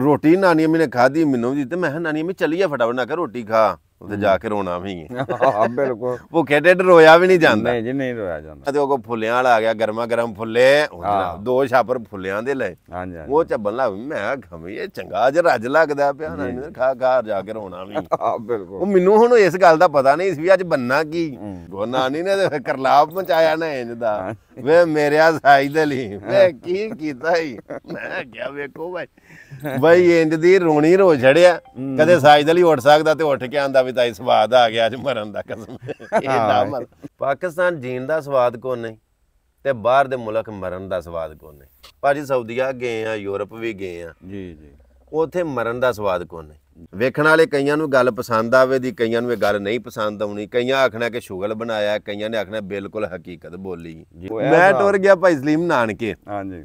ਰੋਟੀ ਨਾਨੀ ਅਮੀ ਨੇ ਖਾਦੀ ਮੈਨੂੰ ਵੀ ਤੇ ਮੈਂ ਕਿਹਾ ਨਾਨੀ ਅਮੀ ਚੱਲੀਏ ਫਟਾਫਟ ਨਾ ਕਰ ਰੋਟੀ ਖਾ ਉੱਥੇ ਜਾ ਕੇ ਰੋਣਾ ਵੀ ਹਾਂ ਬਿਲਕੁਲ ਭੁੱਖੇ ਢਿੱਡ ਰੋਇਆ ਵੀ ਨਹੀਂ ਜਾਂਦਾ ਨਹੀਂ ਜੀ ਨਹੀਂ ਰੋਇਆ ਜਾਂਦਾ ਤੇ ਉਹ ਕੋ ਫੁੱਲਿਆਂ ਵਾਲਾ ਆ ਗਿਆ ਗਰਮਾ ਗਰਮ ਫੁੱਲੇ ਦੋ ਛਾਪਰ ਫੁੱਲਿਆਂ ਦੇ ਲੈ ਉਹ ਚੱਬਨ ਲਾ ਮੈਂ ਖਮੀ ਇਹ ਚੰਗਾ ਜਿਹਾ ਰੱਜ ਲੱਗਦਾ ਪਿਆ ਨਾ ਖਾ ਖਾ ਜਾ ਕੇ ਰੋਣਾ ਵੀ ਹਾਂ ਬਿਲਕੁਲ ਉਹ ਮੈਨੂੰ ਹੁਣ ਇਸ ਗੱਲ ਦਾ ਪਤਾ ਨਹੀਂ ਇਸ ਵੀ ਅੱਜ ਬੰਨਾ ਕੀ ਗੋਨਾ ਨਹੀਂ ਨੇ ਕਰਲਾਬ ਮਚਾਇਆ ਨਾ ਇੰਜ ਦਾ ਵੇ ਮੇਰਿਆ ਸਾਈਦ ਅਲੀ ਮੈਂ ਕੀ ਕੀਤਾ ਹੀ ਮੈਂ ਕਿਹਾ ਵੇਖੋ ਭਾਈ ਭਾਈ ਇੰਜ ਦੀ ਰੋਣੀ ਰੋ ਛੜਿਆ ਕਦੇ ਸਾਈਦ ਅਲੀ ਉੱਠ ਸਕਦਾ ਤੇ ਉੱਠ ਕੇ ਆਂਦਾ ਵੀ ਤਾਂ ਇਸ ਸਵਾਦ ਆ ਗਿਆ ਅੱਜ ਮਰਨ ਦਾ ਕਸਮ ਇਹ ਨਾ ਮਰ ਪਾਕਿਸਤਾਨ ਜੀਣ ਦਾ ਸਵਾਦ ਕੋ ਨਹੀਂ ਤੇ ਬਾਹਰ ਦੇ ਮੁਲਕ ਮਰਨ ਦਾ ਸਵਾਦ ਕੋ ਨਹੀਂ ਭਾਜੀ ਸਾਊਦੀਆ ਗਏ ਆ ਯੂਰਪ ਵੀ ਗਏ ਆ ਜੀ ਜੀ ਉਥੇ ਮਰਨ ਦਾ ਸਵਾਦ ਕੋ ਨਹੀਂ ਵੇਖਣ ਵਾਲੇ ਕਈਆਂ ਨੂੰ ਗੱਲ ਪਸੰਦ ਆਵੇ ਦੀ ਕਈਆਂ ਨੂੰ ਇਹ ਗੱਲ ਨਹੀਂ ਪਸੰਦ ਆਉਣੀ ਕਈਆਂ ਆਖਣਾ ਕਿ ਸ਼ੁਗਲ ਬਣਾਇਆ ਕਈਆਂ ਨੇ ਆਖਣਾ ਬਿਲਕੁਲ ਹਕੀਕਤ ਬੋਲੀ ਮੈਂ ਟੁਰ ਗਿਆ ਭਾਈ ਸਲੀਮ ਨਾਨਕੇ ਹਾਂਜੀ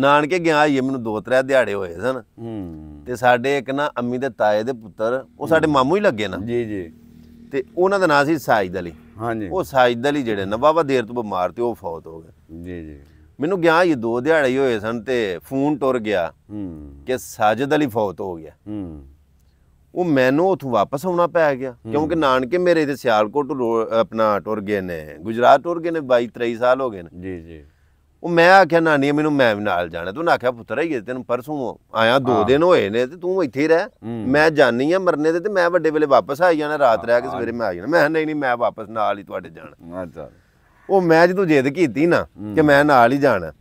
ਨਾਨਕੇ ਗਿਆ ਹੀ ਮੈਨੂੰ ਦੋ ਤਰੇ ਦਿਹਾੜੇ ਹੋਏ ਸਨ ਹੂੰ ਤੇ ਸਾਡੇ ਇੱਕ ਨਾ ਅੰਮੀ ਦੇ ਤਾਏ ਦੇ ਪੁੱਤਰ ਉਹ ਸਾਡੇ ਮਾਮੂ ਹੀ ਲੱਗੇ ਨਾ ਜੀ ਜੀ ਤੇ ਉਹਨਾਂ ਦਾ ਨਾਂ ਸੀ ਸਾਜਦ ਅਲੀ ਹਾਂਜੀ ਉਹ ਸਾਜਦ ਅਲੀ ਜਿਹੜੇ ਨਾ ਬਾਬਾ ਦੇਰ ਤੋਂ ਬਿਮਾਰ ਤੇ ਉਹ ਫੌਤ ਹੋ ਗਏ ਜੀ ਜੀ ਮੈਨੂੰ ਗਿਆ ਇਹ ਦੋ ਦਿਹਾੜੇ ਹੋਏ ਸਨ ਤੇ ਫੋਨ ਟੁਰ ਗਿਆ ਹੂੰ ਕਿ ਸਾਜਦ ਅਲੀ ਫੌਤ ਹੋ ਗਿਆ ਹੂੰ ਉਹ ਮੈਨੂੰ ਉਥੋਂ ਵਾਪਸ ਆਉਣਾ ਪੈ ਗਿਆ ਕਿਉਂਕਿ ਨਾਨਕੇ ਮੇਰੇ ਤੇ ਸਿਆਲਕੋਟ ਆਪਣਾ ਟੁਰ ਗਏ ਨੇ ਗੁਜਰਾਤ ਟੁਰ ਗਏ ਨੇ 22 23 ਸਾਲ ਹੋ ਗਏ ਨੇ ਜੀ ਜੀ ਉਹ ਮੈਂ ਆਖਿਆ ਨਾਨੀ ਮੈਨੂੰ ਮੈਂ ਵੀ ਨਾਲ ਜਾਣਾ ਤੂੰ ਨਾ ਆਖਿਆ ਪੁੱਤਰ ਹੀ ਤੈਨੂੰ ਪਰਸੋਂ ਆਇਆ ਦੋ ਦਿਨ ਹੋਏ ਨੇ ਤੇ ਤੂੰ ਇੱਥੇ ਰਹਿ ਮੈਂ ਜਾਣੀ ਆ ਮਰਨੇ ਤੇ ਮੈਂ ਵੱਡੇ ਵੇਲੇ ਵਾਪਸ ਆਈ ਜਾਣਾ ਰਾਤ ਰਹਿ ਕੇ ਸਵੇਰੇ ਮੈਂ ਆ ਜਾਣਾ ਮੈਂ ਨਹੀਂ ਨਹੀਂ ਮੈਂ ਵਾਪਸ ਨਾਲ ਹੀ ਤੁਹਾਡੇ ਜਾਣਾ ਅੱਛਾ ਉਹ ਮੈਂ ਜਦੋਂ ਜਿੱਦ ਕੀਤੀ ਨਾ ਕਿ ਮੈਂ ਨਾਲ ਹੀ ਜਾਣਾ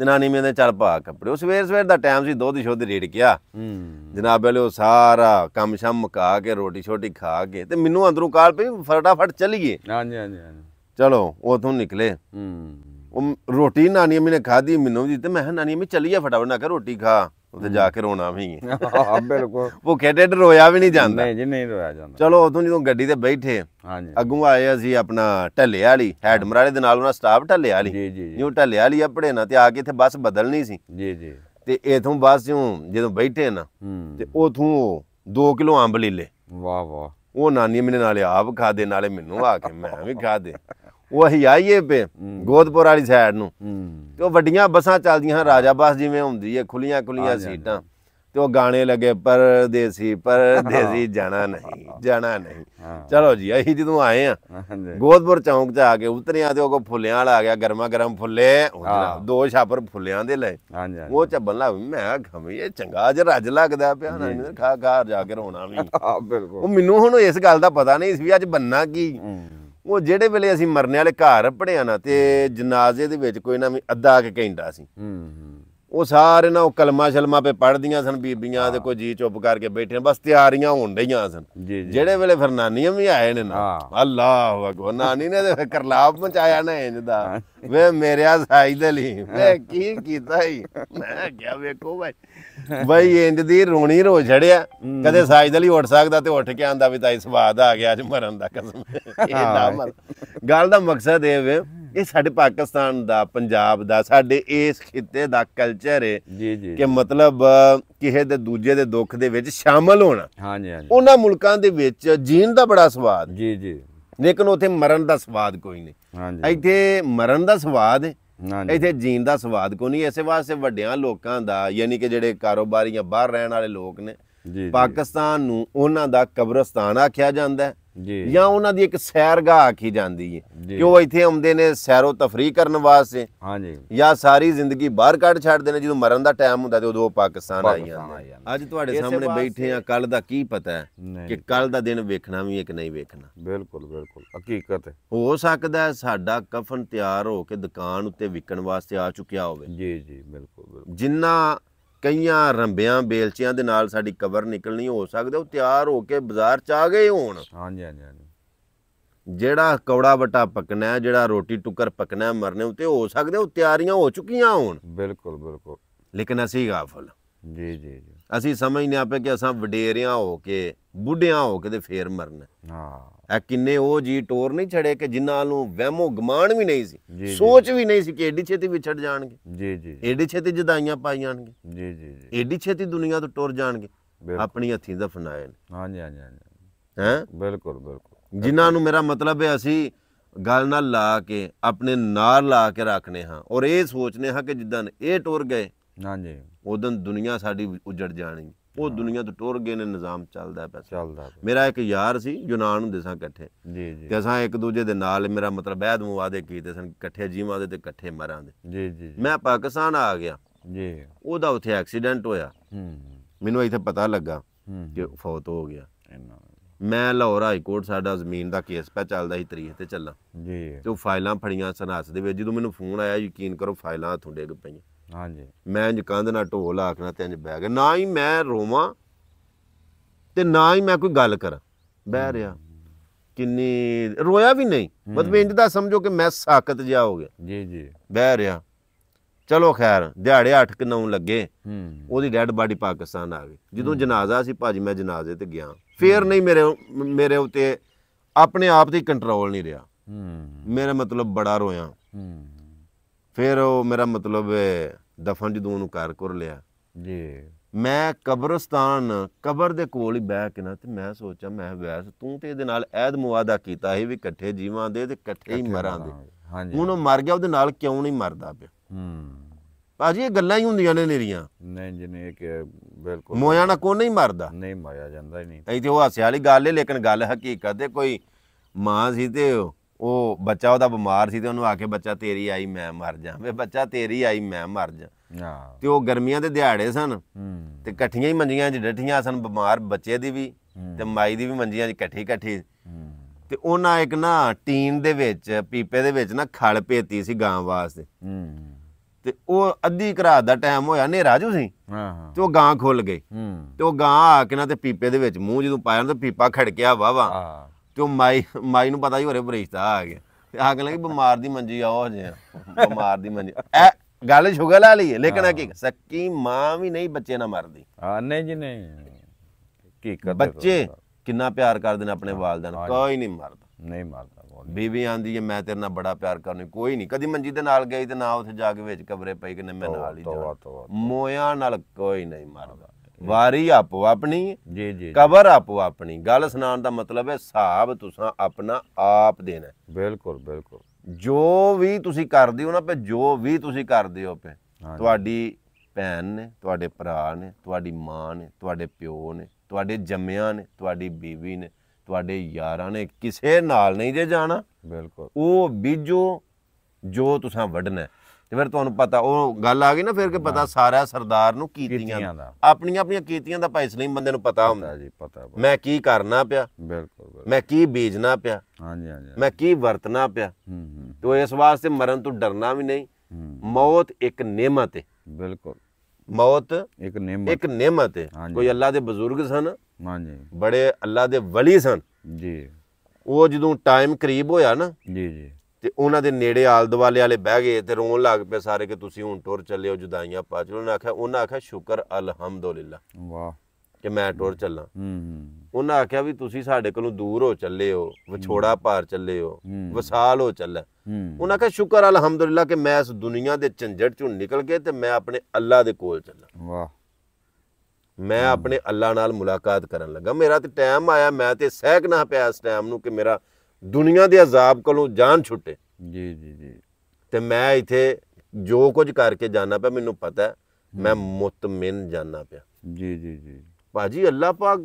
ਜਨਾਨੀ ਮੇਰੇ ਚੱਲ ਪਾ ਕੱਪੜੇ ਉਹ ਸਵੇਰ ਸਵੇਰ ਦਾ ਟਾਈਮ ਸੀ ਦੁੱਧ ਸ਼ੁੱਧ ਰੇੜ ਗਿਆ ਜਨਾਬ ਵਾਲੇ ਉਹ ਸਾਰਾ ਕੰਮ ਸ਼ਮ ਮਕਾ ਕੇ ਰੋਟੀ ਛੋਟੀ ਖਾ ਕੇ ਤੇ ਮੈਨੂੰ ਅੰਦਰੋਂ ਕਾਲ ਪਈ ਫਟਾਫਟ ਚੱਲੀਏ ਹਾਂਜੀ ਹਾਂਜੀ ਚਲੋ ਉਥੋਂ ਨਿਕਲੇ ਹੂੰ ਉਹ ਰੋਟੀ ਨਾਨੀ ਅਮੀ ਨੇ ਖਾਧੀ ਮੈਨੂੰ ਦਿੱਤੀ ਮੈਂ ਨਾਨੀ ਅਮੀ ਚੱਲੀ ਜਾ ਫਟਾਫਟ ਨਾ ਕਰ ਰੋਟੀ ਖਾ ਉੱਥੇ ਜਾ ਕੇ ਰੋਣਾ ਵੀ ਹਾਂ ਬਿਲਕੁਲ ਭੁੱਖੇ ਢਿੱਡ ਡਰੋਇਆ ਵੀ ਨਹੀਂ ਜਾਂਦਾ ਨਹੀਂ ਜੀ ਨਹੀਂ ਰੋਇਆ ਜਾਂਦਾ ਚਲੋ ਉਦੋਂ ਜਦੋਂ ਗੱਡੀ ਤੇ ਬੈਠੇ ਹਾਂਜੀ ਅੱਗੋਂ ਆਏ ਅਸੀਂ ਆਪਣਾ ਢੱਲੇ ਵਾਲੀ ਹੈਡ ਮਰਾਲੇ ਦੇ ਨਾਲ ਉਹਨਾਂ ਸਟਾਫ ਢੱਲੇ ਵਾਲੀ ਜੀ ਜੀ ਜਿਉਂ ਢੱਲੇ ਵਾਲੀ ਆ ਨਾ ਤੇ ਆ ਕੇ ਇੱਥੇ ਬੱਸ ਬਦਲਣੀ ਸੀ ਜੀ ਜੀ ਤੇ ਇਥੋਂ ਬੱਸ ਜਿਉਂ ਜਦੋਂ ਬੈਠੇ ਨਾ ਤੇ ਉਥੋਂ 2 ਕਿਲੋ ਅੰਬ ਲੈ ਲੇ ਵਾਹ ਵਾਹ ਉਹ ਨਾਨੀ ਮੇਰੇ ਨਾਲੇ ਆਪ ਖਾਦੇ ਨਾਲੇ ਮੈਨੂੰ ਆ ਕੇ ਮੈਂ ਵੀ ਖਾਦੇ ਉਹ ਆਈਏ ਪੇ ਗੋਦਪੁਰ ਵਾਲੀ ਸਾਈਡ ਨੂੰ ਤੇ ਉਹ ਵੱਡੀਆਂ ਬੱਸਾਂ ਚੱਲਦੀਆਂ ਰਾਜਾ ਬੱਸ ਜਿਵੇਂ ਹੁੰਦੀ ਹੈ ਖੁੱਲੀਆਂ ਖੁੱਲੀਆਂ ਸੀਟਾਂ ਤੇ ਉਹ ਗਾਣੇ ਲੱਗੇ ਪਰ ਦੇਸੀ ਜਾਣਾ ਨਹੀਂ ਜਾਣਾ ਨਹੀਂ ਚਲੋ ਜੀ ਅਸੀਂ ਜਦੋਂ ਆਏ ਆ ਗੋਦਪੁਰ ਚੌਂਕ ਤੇ ਆ ਕੇ ਉਤਰਿਆ ਤੇ ਉਹ ਕੋ ਫੁੱਲਿਆਂ ਵਾਲਾ ਆ ਗਿਆ ਗਰਮਾ ਗਰਮ ਫੁੱਲੇ ਦੋ ਛਾਪਰ ਫੁੱਲਿਆਂ ਦੇ ਲੈ ਉਹ ਚੱਬਣ ਲਾ ਮੈਂ ਖਮੀ ਇਹ ਚੰਗਾ ਜ ਰੱਜ ਲੱਗਦਾ ਪਿਆ ਨਾ ਖਾ ਖਾ ਜਾ ਕੇ ਰੋਣਾ ਵੀ ਉਹ ਮੈਨੂੰ ਹੁਣ ਇਸ ਗੱਲ ਦਾ ਪਤਾ ਨਹੀਂ ਸੀ ਵੀ ਅੱਜ ਬੰਨਾ ਕੀ ਉਹ ਜਿਹੜੇ ਵੇਲੇ ਅਸੀਂ ਮਰਨੇ ਵਾਲੇ ਘਰ ਪੜਿਆ ਨਾ ਤੇ ਜਨਾਜ਼ੇ ਦੇ ਵਿੱਚ ਕੋਈ ਨਾ ਵੀ ਅੱਧਾ ਕੇ ਕਹਿੰਦਾ ਸੀ ਹੂੰ ਉਹ ਸਾਰੇ ਨਾ ਉਹ ਕਲਮਾ ਸ਼ਲਮਾ ਪੇ ਪੜਦੀਆਂ ਸਨ ਬੀਬੀਆਂ ਤੇ ਕੋਈ ਜੀ ਚੁੱਪ ਕਰਕੇ ਬੈਠੇ ਬਸ ਤਿਆਰੀਆਂ ਹੋਣ ਡਈਆਂ ਸਨ ਜਿਹੜੇ ਵੇਲੇ ਫਿਰ ਨਾਨੀਆਂ ਵੀ ਆਏ ਨੇ ਨਾ ਅੱਲਾਹ ਅਕਬਰ ਨਾਨੀ ਨੇ ਤੇ ਕਰਲਾਬ ਮਚਾਇਆ ਨਾ ਇੰਜ ਦਾ ਵੇ ਮੇਰਿਆ ਦੇ ਅਲੀ ਵੇ ਕੀ ਕੀਤਾ ਹੀ ਮੈਂ ਕਿਹਾ ਵੇਖੋ ਭਾਈ ਭਾਈ ਇੰਜ ਦੀ ਰੋਣੀ ਰੋ ਛੜਿਆ ਕਦੇ ਦੇ ਅਲੀ ਉੱਠ ਸਕਦਾ ਤੇ ਉੱਠ ਕੇ ਆਂਦਾ ਵੀ ਤਾਈ ਸਵਾਦ ਆ ਗਿਆ ਅੱਜ ਮਰਨ ਦਾ ਕਸਮ ਇਹ ਨਾ ਮਰ ਗੱਲ ਦਾ ਮਕਸਦ ਇਹ ਵੇ ਇਹ ਸਾਡੇ ਪਾਕਿਸਤਾਨ ਦਾ ਪੰਜਾਬ ਦਾ ਸਾਡੇ ਇਸ ਖਿੱਤੇ ਦਾ ਕਲਚਰ ਹੈ ਜੀ ਜੀ ਕਿ ਮਤਲਬ ਕਿਸੇ ਦੇ ਦੂਜੇ ਦੇ ਦੁੱਖ ਦੇ ਵਿੱਚ ਸ਼ਾਮਲ ਹੋਣਾ ਹਾਂਜੀ ਹਾਂਜੀ ਉਹਨਾਂ ਮੁਲਕਾਂ ਦੇ ਵਿੱਚ ਜੀਣ ਦਾ ਬੜਾ ਸਵਾਦ ਜੀ ਜੀ ਲੇਕਿਨ ਉਥੇ ਮਰਨ ਦਾ ਸਵਾਦ ਕੋਈ ਨਹੀਂ ਇੱਥੇ ਮਰਨ ਦਾ ਸਵਾਦ ਹੈ ਇੱਥੇ ਜੀਣ ਦਾ ਸਵਾਦ ਕੋਈ ਨਹੀਂ ਐਸੇ ਵਾਸਤੇ ਵੱਡਿਆਂ ਲੋਕਾਂ ਦਾ ਯਾਨੀ ਕਿ ਜਿਹੜੇ ਕਾਰੋਬਾਰੀਆਂ ਬਾਹਰ ਰਹਿਣ ਵਾਲੇ ਲੋਕ ਨੇ ਪਾਕਿਸਤਾਨ ਨੂੰ ਉਹਨਾਂ ਦਾ ਕਬਰਸਤਾਨ ਆਖਿਆ ਜਾਂਦਾ ਹੈ ਜਾਂ ਉਹਨਾਂ ਦੀ ਇੱਕ ਸੈਰਗਾਹ ਆਖੀ ਜਾਂਦੀ ਹੈ ਕਿ ਉਹ ਇੱਥੇ ਆਉਂਦੇ ਨੇ ਸੈਰੋ ਤਫਰੀਹ ਕਰਨ ਵਾਸਤੇ ਹਾਂਜੀ ਜਾਂ ਸਾਰੀ ਜ਼ਿੰਦਗੀ ਬਾਹਰ ਕੱਢ ਛੱਡਦੇ ਨੇ ਜਦੋਂ ਮਰਨ ਦਾ ਟਾਈਮ ਹੁੰਦਾ ਤੇ ਉਦੋਂ ਉਹ ਪਾਕਿਸਤਾਨ ਆ ਜਾਂਦੇ ਅੱਜ ਤੁਹਾਡੇ ਸਾਹਮਣੇ ਬੈਠੇ ਆ ਕੱਲ ਦਾ ਕੀ ਪਤਾ ਹੈ ਕਿ ਕੱਲ ਦਾ ਦਿਨ ਵੇਖਣਾ ਵੀ ਇੱਕ ਨਹੀਂ ਵੇਖਣਾ ਬਿਲਕੁਲ ਬਿਲਕੁਲ ਹਕੀਕਤ ਹੈ ਹੋ ਸਕਦਾ ਸਾਡਾ ਕਫਨ ਤਿਆਰ ਹੋ ਕੇ ਦੁਕਾਨ ਉੱਤੇ ਵਿਕਣ ਵਾਸਤੇ ਆ ਚੁੱਕਿਆ ਹੋਵੇ ਜੀ ਜੀ ਬਿਲਕੁਲ ਜਿੰਨਾ ਕਈਆਂ ਰੰਬਿਆਂ ਬੇਲਚਿਆਂ ਦੇ ਨਾਲ ਸਾਡੀ ਕਵਰ ਨਿਕਲਣੀ ਹੋ ਸਕਦਾ ਉਹ ਤਿਆਰ ਹੋ ਕੇ ਬਾਜ਼ਾਰ ਚ ਆ ਗਏ ਹੋਣ ਹਾਂਜੀ ਹਾਂਜੀ ਹਾਂਜੀ ਜਿਹੜਾ ਕੌੜਾ ਬਟਾ ਪਕਣਾ ਜਿਹੜਾ ਰੋਟੀ ਟੁੱਕਰ ਪਕਣਾ ਮਰਨੇ ਉਤੇ ਹੋ ਸਕਦੇ ਉਹ ਤਿਆਰੀਆਂ ਹੋ ਚੁੱਕੀਆਂ ਹੋਣ ਬਿਲਕੁਲ ਬਿਲਕੁਲ ਲੇਕਿਨ ਅਸੀਂ ਗਾਫਲ ਜੀ ਜੀ ਜੀ ਅਸੀਂ ਨਹੀਂ ਆਪੇ ਕਿ ਅਸਾਂ ਵਡੇਰਿਆਂ ਹੋ ਕੇ ਬੁੱਢਿਆਂ ਹੋ ਕੇ ਤੇ ਫੇਰ ਮਰਨਾ ਹਾਂ ਆ ਕਿੰਨੇ ਉਹ ਜੀ ਟੋਰ ਨਹੀਂ ਛੜੇ ਕਿ ਜਿਨ੍ਹਾਂ ਨੂੰ ਵਹਿਮੋ ਗਮਾਨ ਵੀ ਨਹੀਂ ਸੀ ਸੋਚ ਵੀ ਨਹੀਂ ਸੀ ਕਿ ਐਡੀ ਛੇਤੀ ਵਿਛੜ ਜਾਣਗੇ ਜੀ ਜੀ ਐਡੀ ਛੇਤੀ ਜਦਾਈਆਂ ਪਾਈ ਜਾਣਗੇ ਜੀ ਜੀ ਜੀ ਐਡੀ ਛੇਤੀ ਦੁਨੀਆ ਤੋਂ ਟੁਰ ਜਾਣਗੇ ਆਪਣੀ ਹੱਥੀਂ ਦਫਨਾਏ ਨੇ ਹਾਂਜੀ ਹਾਂਜੀ ਹਾਂਜੀ ਹੈ ਬਿਲਕੁਲ ਬਿਲਕੁਲ ਜਿਨ੍ਹਾਂ ਨੂੰ ਮੇਰਾ ਮਤਲਬ ਹੈ ਅਸੀਂ ਗੱਲ ਨਾਲ ਲਾ ਕੇ ਆਪਣੇ ਨਾਲ ਲਾ ਕੇ ਰੱਖਨੇ ਹਾਂ ਔਰ ਇਹ ਸੋਚਨੇ ਹਾਂ ਕਿ ਜਿੱਦਾਂ ਇਹ ਟੁਰ ਗਏ ਹਾਂਜੀ ਉਦੋਂ ਦੁਨੀਆ ਸਾਡੀ ਉਜੜ ਜਾਣੀ ਉਹ ਦੁਨੀਆ ਤੋਂ ਟੁਰ ਗਏ ਨੇ ਨਿਜ਼ਾਮ ਚੱਲਦਾ ਪਿਆ ਚੱਲਦਾ ਮੇਰਾ ਇੱਕ ਯਾਰ ਸੀ ਯੂਨਾਨ ਹੁੰਦੇ ਸਾਂ ਇਕੱਠੇ ਜੀ ਜੀ ਤੇ ਅਸਾਂ ਇੱਕ ਦੂਜੇ ਦੇ ਨਾਲ ਮੇਰਾ ਮਤਲਬ ਬਹਿਦ ਮੁਵਾਦੇ ਕੀਤੇ ਸਨ ਇਕੱਠੇ ਜੀਵਾਂ ਦੇ ਤੇ ਇਕੱਠੇ ਦੇ ਜੀ ਜੀ ਮੈਂ ਪਾਕਿਸਤਾਨ ਆ ਗਿਆ ਜੀ ਉਹਦਾ ਉੱਥੇ ਐਕਸੀਡੈਂਟ ਹੋਇਆ ਹੂੰ ਮੈਨੂੰ ਇੱਥੇ ਪਤਾ ਲੱਗਾ ਕਿ ਫੌਤ ਹੋ ਗਿਆ ਮੈਂ ਲਾਹੌਰ ਹਾਈ ਕੋਰਟ ਸਾਡਾ ਜ਼ਮੀਨ ਦਾ ਕੇਸ ਪੈ ਚੱਲਦਾ ਸੀ ਤਰੀਕ ਤੇ ਚੱਲਾਂ ਜੀ ਤੇ ਉਹ ਫਾਈਲਾਂ ਫੜੀਆਂ ਸਨ ਹੱਥ ਦੇ ਵਿੱਚ ਜਦੋਂ ਮੈਨੂੰ ਫੋਨ ਆਇਆ ਯਕੀਨ ਕਰੋ ਫਾਈਲਾਂ ਹੱਥੋਂ ਡਿੱਗ ਪਈਆਂ ਹਾਂਜੀ ਮੈਂ ਇੰਜ ਕੰਧ ਨਾਲ ਢੋਲ ਆਖਣਾ ਤੇ ਅੰਜ ਬਹਿ ਗਿਆ ਨਾ ਹੀ ਮੈਂ ਰੋਵਾਂ ਤੇ ਨਾ ਹੀ ਮੈਂ ਕੋਈ ਗੱਲ ਕਰਾਂ ਬਹਿ ਰਿਆ ਕਿੰਨੀ ਰੋਇਆ ਵੀ ਨਹੀਂ ਮਤਲਬ ਇੰਜ ਦਾ ਸਮਝੋ ਕਿ ਮੈਂ ਸਾਕਤ ਜਿਹਾ ਹੋ ਗਿਆ ਜੀ ਜੀ ਬਹਿ ਰਿਆ ਚਲੋ ਖੈਰ ਦਿਹਾੜੇ 8 ਕਿ 9 ਲੱਗੇ ਉਹਦੀ ਡੈਡ ਬਾਡੀ ਪਾਕਿਸਤਾਨ ਆ ਗਈ ਜਦੋਂ ਜਨਾਜ਼ਾ ਸੀ ਭਾਜੀ ਮੈਂ ਜਨਾਜ਼ੇ ਤੇ ਗਿਆ ਫੇਰ ਨਹੀਂ ਮੇਰੇ ਮੇਰੇ ਉਤੇ ਆਪਣੇ ਆਪ ਤੇ ਕੰਟਰੋਲ ਨਹੀਂ ਰਿਹਾ ਮੇਰਾ ਮਤਲਬ ਬੜਾ ਰੋਇਆ ਫਿਰ ਉਹ ਮੇਰਾ ਮਤਲਬ ਦਫਨ ਜਦੋਂ ਉਹਨੂੰ ਕਰ ਕਰ ਲਿਆ ਜੀ ਮੈਂ ਕਬਰਸਤਾਨ ਕਬਰ ਦੇ ਕੋਲ ਹੀ ਬੈਠ ਕੇ ਨਾ ਤੇ ਮੈਂ ਸੋਚਾਂ ਮੈਂ ਵੈਸ ਤੂੰ ਤੇ ਇਹਦੇ ਨਾਲ ਐਦ ਮੁਆਦਾ ਕੀਤਾ ਸੀ ਵੀ ਇਕੱਠੇ ਜੀਵਾਂ ਦੇ ਤੇ ਇਕੱਠੇ ਹੀ ਮਰਾਂਗੇ ਹਾਂਜੀ ਹੁਣ ਉਹ ਮਰ ਗਿਆ ਉਹਦੇ ਨਾਲ ਕਿਉਂ ਨਹੀਂ ਮਰਦਾ ਪਿਆ ਹੂੰ ਭਾਜੀ ਇਹ ਗੱਲਾਂ ਹੀ ਹੁੰਦੀਆਂ ਨੇ ਨੇਰੀਆਂ ਨਹੀਂ ਜੀ ਨਹੀਂ ਕਿ ਬਿਲਕੁਲ ਮੋਇਆ ਨਾ ਕੋ ਨਹੀਂ ਮਰਦਾ ਨਹੀਂ ਮਾਇਆ ਜਾਂਦਾ ਹੀ ਨਹੀਂ ਇਹ ਤੇ ਉਹ ਹਾਸੇ ਵਾਲੀ ਗੱਲ ਹੈ ਲੇਕਿਨ ਗੱਲ ਹਕੀਕਤ ਹੈ ਕੋਈ ਮਾਂ ਸੀ ਤੇ ਉਹ ਉਹ ਬੱਚਾ ਉਹਦਾ ਬਿਮਾਰ ਸੀ ਤੇ ਉਹਨੂੰ ਆ ਕੇ ਬੱਚਾ ਤੇਰੀ ਆਈ ਮੈਂ ਮਰ ਜਾ ਵੇ ਬੱਚਾ ਤੇਰੀ ਆਈ ਮੈਂ ਮਰ ਜਾ ਤੇ ਉਹ ਗਰਮੀਆਂ ਦੇ ਦਿਹਾੜੇ ਸਨ ਤੇ ਇਕੱਠੀਆਂ ਹੀ ਮੰਜੀਆਂ 'ਚ ਡੱਠੀਆਂ ਸਨ ਬਿਮਾਰ ਬੱਚੇ ਦੀ ਵੀ ਤੇ ਮਾਈ ਦੀ ਵੀ ਮੰਜੀਆਂ 'ਚ ਇਕੱਠੀ ਇਕੱਠੀ ਤੇ ਉਹਨਾਂ ਇੱਕ ਨਾ ਟੀਨ ਦੇ ਵਿੱਚ ਪੀਪੇ ਦੇ ਵਿੱਚ ਨਾ ਖਲ ਪੇਤੀ ਸੀ ਗਾਂ ਵਾਸਤੇ ਤੇ ਉਹ ਅੱਧੀ ਘਰਾ ਦਾ ਟਾਈਮ ਹੋਇਆ ਹਨੇਰਾ ਜੂ ਸੀ ਹਾਂ ਤੇ ਉਹ ਗਾਂ ਖੁੱਲ ਗਈ ਤੇ ਉਹ ਗਾਂ ਆ ਕੇ ਨਾ ਤੇ ਪੀਪੇ ਦੇ ਵਿੱਚ ਮੂੰਹ ਜਦੋਂ ਪਾਇਆ ਨਾ ਤੇ ਪੀਪਾ ਖੜਕਿਆ ਵਾਵਾ ਤੇ ਉਹ ਮਾਈ ਮਾਈ ਨੂੰ ਪਤਾ ਹੀ ਹੋਰੇ ਬਰੇਸ਼ਤਾ ਆ ਗਿਆ ਤੇ ਆ ਕੇ ਕਿ ਬਿਮਾਰ ਦੀ ਮੰਜੀ ਆ ਉਹ ਹਜੇ ਬਿਮਾਰ ਦੀ ਮੰਜੀ ਐ ਗੱਲ ਸ਼ੁਗਰ ਵਾਲੀ ਹੈ ਲੇਕਿਨ ਹਕੀਕਤ ਸੱਕੀ ਮਾਂ ਵੀ ਨਹੀਂ ਬੱਚੇ ਨਾ ਮਰਦੀ ਹਾਂ ਨਹੀਂ ਜੀ ਨਹੀਂ ਹਕੀਕਤ ਬੱਚੇ ਕਿੰਨਾ ਪਿਆਰ ਕਰਦੇ ਨੇ ਆਪਣੇ ਵਾਲਦਾਂ ਨੂੰ ਕੋਈ ਨਹੀਂ ਮਰਦਾ ਨਹੀਂ ਮਰਦਾ ਬੀਬੀ ਆਂਦੀ ਜੇ ਮੈਂ ਤੇਰੇ ਨਾਲ ਬੜਾ ਪਿਆਰ ਕਰਨੀ ਕੋਈ ਨਹੀਂ ਕਦੀ ਮੰਜੀ ਦੇ ਨਾਲ ਗਈ ਤੇ ਨਾ ਉੱਥੇ ਜਾ ਕੇ ਵਿੱਚ ਕਬਰੇ ਪਈ ਕਿ ਮੈਂ ਨਾਲ ਹੀ ਜਾ ਮੋਇਆਂ ਨਾਲ ਕੋਈ ਨਹੀਂ ਮਰਦਾ ਵਾਰੀ ਆਪੋ ਆਪਣੀ ਜੀ ਜੀ ਕਬਰ ਆਪੋ ਆਪਣੀ ਗੱਲ ਸੁਣਾਉਣ ਦਾ ਮਤਲਬ ਹੈ ਹਿਸਾਬ ਤੁਸੀਂ ਆਪਣਾ ਆਪ ਦੇਣਾ ਬਿਲਕੁਲ ਬਿਲਕੁਲ ਜੋ ਵੀ ਤੁਸੀਂ ਕਰਦੇ ਹੋ ਨਾ ਪੇ ਜੋ ਵੀ ਤੁਸੀਂ ਕਰਦੇ ਹੋ ਪੇ ਤੁਹਾਡੀ ਭੈਣ ਨੇ ਤੁਹਾਡੇ ਭਰਾ ਨੇ ਤੁਹਾਡੀ ਮਾਂ ਨੇ ਤੁਹਾਡੇ ਪਿਓ ਨੇ ਤੁਹਾਡੇ ਜੰਮਿਆਂ ਨੇ ਤੁਹਾਡੀ ਬੀਵੀ ਨੇ ਤੁਹਾਡੇ ਯਾਰਾਂ ਨੇ ਕਿਸੇ ਨਾਲ ਨਹੀਂ ਜੇ ਜਾਣਾ ਬਿਲਕੁਲ ਉਹ ਬੀਜੋ ਜੋ ਤੁਸੀਂ ਵੜਨਾ ਤੇ ਫਿਰ ਤੁਹਾਨੂੰ ਪਤਾ ਉਹ ਗੱਲ ਆ ਗਈ ਨਾ ਫਿਰ ਕਿ ਪਤਾ ਸਾਰਾ ਸਰਦਾਰ ਨੂੰ ਕੀਤੀਆਂ ਆਪਣੀਆਂ ਆਪਣੀਆਂ ਕੀਤੀਆਂ ਦਾ ਭਾਈ ਸਲੀਮ ਬੰਦੇ ਨੂੰ ਪਤਾ ਹੁੰਦਾ ਜੀ ਪਤਾ ਮੈਂ ਕੀ ਕਰਨਾ ਪਿਆ ਬਿਲਕੁਲ ਮੈਂ ਕੀ ਬੀਜਣਾ ਪਿਆ ਹਾਂਜੀ ਹਾਂਜੀ ਮੈਂ ਕੀ ਵਰਤਣਾ ਪਿਆ ਹੂੰ ਹੂੰ ਤੋ ਇਸ ਵਾਸਤੇ ਮਰਨ ਤੋਂ ਡਰਨਾ ਵੀ ਨਹੀਂ ਮੌਤ ਇੱਕ ਨਿਮਤ ਹੈ ਬਿਲਕੁਲ ਮੌਤ ਇੱਕ ਨਿਮਤ ਇੱਕ ਨਿਮਤ ਹੈ ਕੋਈ ਅੱਲਾ ਦੇ ਬਜ਼ੁਰਗ ਸਨ ਹਾਂਜੀ ਬੜੇ ਅੱਲਾ ਦੇ ਵਲੀ ਸਨ ਜੀ ਉਹ ਜਦੋਂ ਟਾਈਮ ਕਰੀਬ ਹੋਇਆ ਨਾ ਜੀ ਜੀ ਤੇ ਉਹਨਾਂ ਦੇ ਨੇੜੇ ਆਲ ਦੁਆਲੇ ਵਾਲੇ ਬਹਿ ਗਏ ਤੇ ਰੋਣ ਲੱਗ ਪਏ ਸਾਰੇ ਕਿ ਤੁਸੀਂ ਹੁਣ ਟੁਰ ਚੱਲੇ ਹੋ ਜੁਦਾਈਆਂ ਪਾ ਚਲੋ ਉਹਨਾਂ ਆਖਿਆ ਉਹਨਾਂ ਆਖਿਆ ਸ਼ੁਕਰ ਅਲਹਮਦੁਲਿਲਾ ਵਾਹ ਕਿ ਮੈਂ ਟੁਰ ਚੱਲਾਂ ਹੂੰ ਉਹਨਾਂ ਆਖਿਆ ਵੀ ਤੁਸੀਂ ਸਾਡੇ ਕੋਲੋਂ ਦੂਰ ਹੋ ਚੱਲੇ ਹੋ ਵਿਛੋੜਾ ਪਾਰ ਚੱਲੇ ਹੋ ਵਸਾਲ ਹੋ ਚੱਲੇ ਉਹਨਾਂ ਆਖਿਆ ਸ਼ੁਕਰ ਅਲਹਮਦੁਲਿਲਾ ਕਿ ਮੈਂ ਇਸ ਦੁਨੀਆ ਦੇ ਝੰਜਟ ਚੋਂ ਨਿਕਲ ਕੇ ਤੇ ਮੈਂ ਆਪਣੇ ਅੱਲਾ ਦੇ ਕੋਲ ਚੱਲਾਂ ਵਾਹ ਮੈਂ ਆਪਣੇ ਅੱਲਾ ਨਾਲ ਮੁਲਾਕਾਤ ਕਰਨ ਲੱਗਾ ਮੇਰਾ ਤੇ ਟਾਈਮ ਆਇਆ ਮੈਂ ਤੇ ਸਹਿਕ ਨਾ ਪਿਆ ਇਸ ਟਾਈਮ ਨੂੰ ਕਿ ਮੇਰਾ ਦੁਨੀਆ ਦੇ ਅਜ਼ਾਬ ਕੋਲੋਂ ਜਾਨ ਛੁੱਟੇ ਜੀ ਜੀ ਜੀ ਤੇ ਮੈਂ ਇੱਥੇ ਜੋ ਕੁਝ ਕਰਕੇ ਜਾਣਾ ਪਿਆ ਮੈਨੂੰ ਪਤਾ ਮੈਂ ਮੁਤਮਨ ਜਾਣਾ ਪਿਆ ਜੀ ਜੀ ਜੀ ਭਾਜੀ ਅੱਲਾਹ ਪਾਕ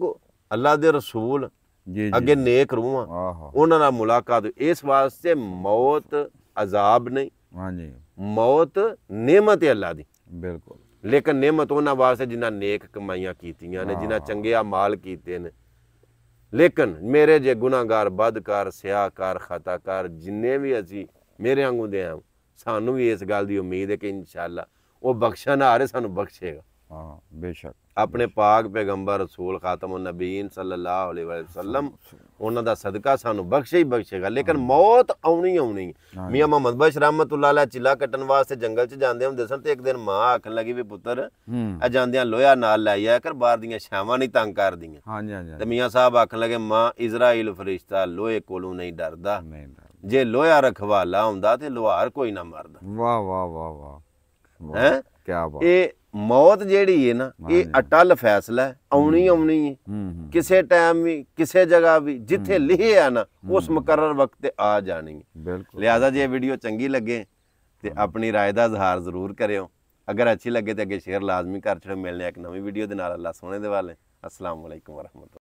ਅੱਲਾਹ ਦੇ ਰਸੂਲ ਜੀ ਜੀ ਅੱਗੇ ਨੇਕ ਰੂਹਾਂ ਉਹਨਾਂ ਨਾਲ ਮੁਲਾਕਾਤ ਇਸ ਵਾਸਤੇ ਮੌਤ ਅਜ਼ਾਬ ਨਹੀਂ ਹਾਂਜੀ ਮੌਤ ਨੇਮਤ ਹੈ ਅੱਲਾ ਦੀ ਬਿਲਕੁਲ ਲੇਕਿਨ ਨੇਮਤ ਉਹਨਾਂ ਵਾਸਤੇ ਜਿਨ੍ਹਾਂ ਨੇਕ ਕਮਾਈਆਂ ਕੀਤੀਆਂ ਨੇ ਜਿਨ੍ਹਾਂ ਚੰਗੇ ਮਾਲ ਕੀਤੇ ਨੇ ਲੇਕਿਨ ਮੇਰੇ ਜੇ ਗੁਨਾਹਗਾਰ ਬਦਕਾਰ ਸਿਆਹਕਾਰ ਖਤਾਕਾਰ ਜਿੰਨੇ ਵੀ ਅਸੀਂ ਮੇਰੇ ਵਾਂਗੂ ਦੇ ਆ ਸਾਨੂੰ ਵੀ ਇਸ ਗੱਲ ਦੀ ਉਮੀਦ ਹੈ ਕਿ ਇਨਸ਼ਾਅੱਲਾ ਉਹ ਬਖਸ਼ਣ ਆ ਰਿਹਾ ਸਾਨੂੰ ਬਖਸ਼ੇਗਾ ਹਾਂ ਬੇਸ਼ੱਕ ਆਪਣੇ ਪਾਕ ਪੈਗੰਬਰ ਰਸੂਲ ਖਾਤਮੁਨ ਨਬੀਨ ਸੱਲੱਲਾਹੁ ਅਲੈਹ ਵਸੱਲਮ ਉਹਨਾਂ ਦਾ ਸਦਕਾ ਸਾਨੂੰ ਬਖਸ਼ੇ ਹੀ ਬਖਸ਼ੇਗਾ ਲੇਕਿਨ ਮੌਤ ਆਉਣੀ ਆਉਣੀ ਮੀਆਂ ਮੁਹੰਮਦ ਬਖਸ਼ ਰਹਿਮਤੁਲਲਾਹ ਅਲੈਹ ਚਿਲਾ ਕੱਟਣ ਵਾਸਤੇ ਜੰਗਲ 'ਚ ਜਾਂਦੇ ਹੁੰਦੇ ਸਨ ਤੇ ਇੱਕ ਦਿਨ ਮਾਂ ਆਖਣ ਲੱਗੀ ਵੀ ਪੁੱਤਰ ਆ ਜਾਂਦਿਆਂ ਲੋਹਾ ਨਾਲ ਲੈ ਆਇਆ ਕਰ ਬਾਹਰ ਦੀਆਂ ਛਾਵਾਂ ਨਹੀਂ ਤੰਗ ਕਰਦੀਆਂ ਹਾਂਜੀ ਹਾਂਜੀ ਤੇ ਮੀਆਂ ਸਾਹਿਬ ਆਖਣ ਲੱਗੇ ਮਾਂ ਇਜ਼ਰਾਈਲ ਫਰਿਸ਼ਤਾ ਲੋਹੇ ਕੋਲੋਂ ਨਹੀਂ ਡਰਦਾ ਜੇ ਲੋਹਾ ਰਖਵਾਲਾ ਹੁੰਦਾ ਤੇ ਲੋਹਾਰ ਕੋਈ ਨਾ ਮਰਦਾ ਵਾਹ ਵਾਹ ਵਾਹ ਵਾਹ ਹੈ ਕੀ ਬਾਤ ਇਹ ਮੌਤ ਜਿਹੜੀ ਹੈ ਨਾ ਇਹ ਅਟਲ ਫੈਸਲਾ ਹੈ ਆਉਣੀ ਆਉਣੀ ਹੈ ਕਿਸੇ ਟਾਈਮ ਵੀ ਕਿਸੇ ਜਗ੍ਹਾ ਵੀ ਜਿੱਥੇ ਲਿਖਿਆ ਨਾ ਉਸ ਮੁਕਰਰ ਵਕਤ ਤੇ ਆ ਜਾਣੀ ਹੈ ਲਿਆਦਾ ਜੇ ਵੀਡੀਓ ਚੰਗੀ ਲੱਗੇ ਤੇ ਆਪਣੀ رائے ਦਾ ਇਜ਼ਹਾਰ ਜ਼ਰੂਰ ਕਰਿਓ ਅਗਰ ਅੱਛੀ ਲੱਗੇ ਤੇ ਅੱਗੇ ਸ਼ੇਅਰ ਲਾਜ਼ਮੀ ਕਰ ਛੜੋ ਮਿਲਨੇ ਇੱਕ ਨਵੀਂ ਵੀਡੀਓ ਦੇ ਨਾਲ ਅੱਲਾ ਸੋਹਣੇ ਦੇ ਵਾਲੇ ਅਸਲਾਮੁਅਲੈਕੁਮ ਵਾਲੇਕਮ